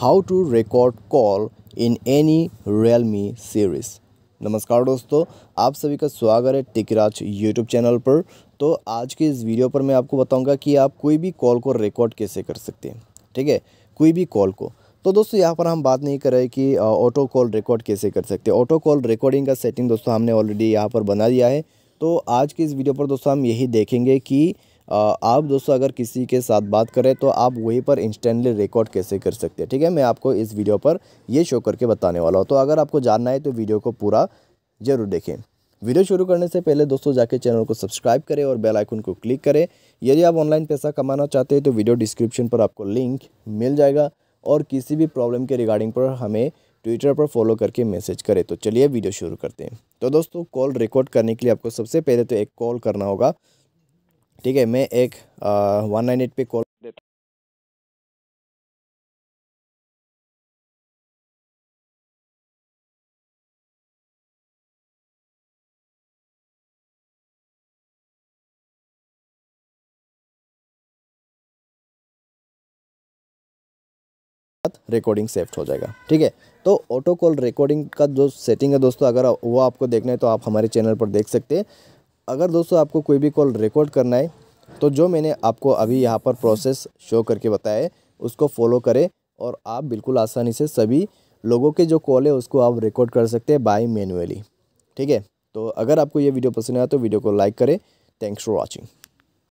how to record call in any Realme series नमस्कार दोस्तों आप सभी का स्वागत है टिकराज यूट्यूब चैनल पर तो आज के इस वीडियो पर मैं आपको बताऊंगा कि आप कोई भी कॉल को रिकॉर्ड कैसे कर सकते हैं ठीक है कोई भी कॉल को तो दोस्तों यहाँ पर हम बात नहीं कर रहे कि ऑटो कॉल रिकॉर्ड कैसे कर सकते हैं ऑटो कॉल रिकॉर्डिंग का सेटिंग दोस्तों हमने ऑलरेडी यहाँ पर बना दिया है तो आज के इस वीडियो पर दोस्तों हम यही देखेंगे कि आप दोस्तों अगर किसी के साथ बात करें तो आप वहीं पर इंस्टेंटली रिकॉर्ड कैसे कर सकते हैं ठीक है मैं आपको इस वीडियो पर ये शो करके बताने वाला हूँ तो अगर आपको जानना है तो वीडियो को पूरा ज़रूर देखें वीडियो शुरू करने से पहले दोस्तों जाके चैनल को सब्सक्राइब करें और बेल आइकन को क्लिक करें यदि आप ऑनलाइन पैसा कमाना चाहते हैं तो वीडियो डिस्क्रिप्शन पर आपको लिंक मिल जाएगा और किसी भी प्रॉब्लम के रिगार्डिंग पर हमें ट्विटर पर फॉलो करके मैसेज करें तो चलिए वीडियो शुरू करते हैं तो दोस्तों कॉल रिकॉर्ड करने के लिए आपको सबसे पहले तो एक कॉल करना होगा ठीक है मैं एक वन नाइन एट पे कॉल देता रिकॉर्डिंग सेफ्ट हो जाएगा ठीक है तो ऑटो कॉल रिकॉर्डिंग का जो सेटिंग है दोस्तों अगर वो आपको देखना है तो आप हमारे चैनल पर देख सकते हैं अगर दोस्तों आपको कोई भी कॉल रिकॉर्ड करना है तो जो मैंने आपको अभी यहाँ पर प्रोसेस शो करके बताया है उसको फॉलो करें और आप बिल्कुल आसानी से सभी लोगों के जो कॉल है उसको आप रिकॉर्ड कर सकते हैं बाय मैनुअली ठीक है तो अगर आपको ये वीडियो पसंद आया तो वीडियो को लाइक करें थैंक्स फॉर वॉचिंग